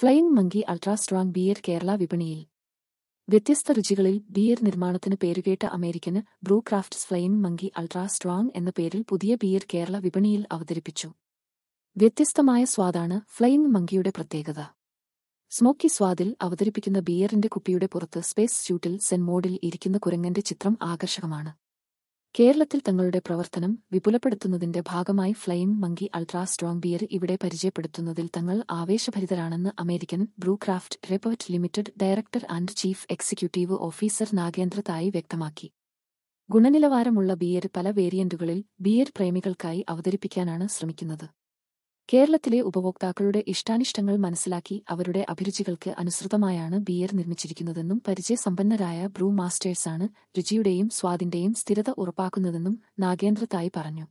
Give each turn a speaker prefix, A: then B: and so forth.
A: flying Monkey Ultra Strong beer Kerala വിപണിയിൽ വ്യത്യസ്ത രുചികളിൽ ബിയർ നിർമ്മാണത്തിന് പേരുകേട്ട American Brew Crafts Flying Monkey Ultra Strong എന്ന പേരിൽ പുതിയ ബിയർ കേരള വിപണിയിൽ അവതരിപ്പിച്ചു വ്യത്യസ്തമായ സ്വാദാണ് ഫ്ലയിംഗ് മങ്കിയുടെ പ്രത്യേകത സ്മോക്കി സ്വാദിൽ അവതരിപ്പിക്കുന്ന ബിയറിന്റെ കുപ്പിയുടെ പുറത്ത് സ്പേസ് സ്യൂട്ടിൽ സെൻമോഡിൽ മോഡിൽ ഇരിക്കുന്ന കുരങ്ങന്റെ ചിത്രം ആകർഷകമാണ് കേരളത്തിൽ തങ്ങളുടെ പ്രവർത്തനം വിപുലപ്പെടുത്തുന്നതിന്റെ ഭാഗമായി Flying Monkey Ultra Strong beer ഇവിടെ പരിചയപ്പെടുത്തുന്നതിൽ തങ്ങൾ ആവേശഭരിതരാണെന്ന് അമേരിക്കൻ ബ്രൂക്രാഫ്റ്റ് റെപ്പർട്ട് Limited director and chief executive officer Nagendra Tayi വ്യക്തമാക്കി ഗുണനിലവാരമുള്ള ബിയർ പല വേരിയന്റുകളിൽ ബിയർ പ്രേമികൾക്കായി അവതരിപ്പിക്കാനാണ് ശ്രമിക്കുന്നത് കേരളത്തിലെ ഉപഭോക്താക്കളുടെ ഇഷ്ടാനിഷ്ടങ്ങൾ മനസ്സിലാക്കി അവരുടെ അഭിരുചികൾക്ക് അനുസൃതമായാണ് ബിയർ നിർമ്മിച്ചിരിക്കുന്നതെന്നും പരിചയസമ്പന്നരായ ബ്രൂ മാസ്റ്റേഴ്സാണ് രുചിയുടെയും സ്വാദിന്റെയും സ്ഥിരത ഉറപ്പാക്കുന്നതെന്നും നാഗേന്ദ്ര പറഞ്ഞു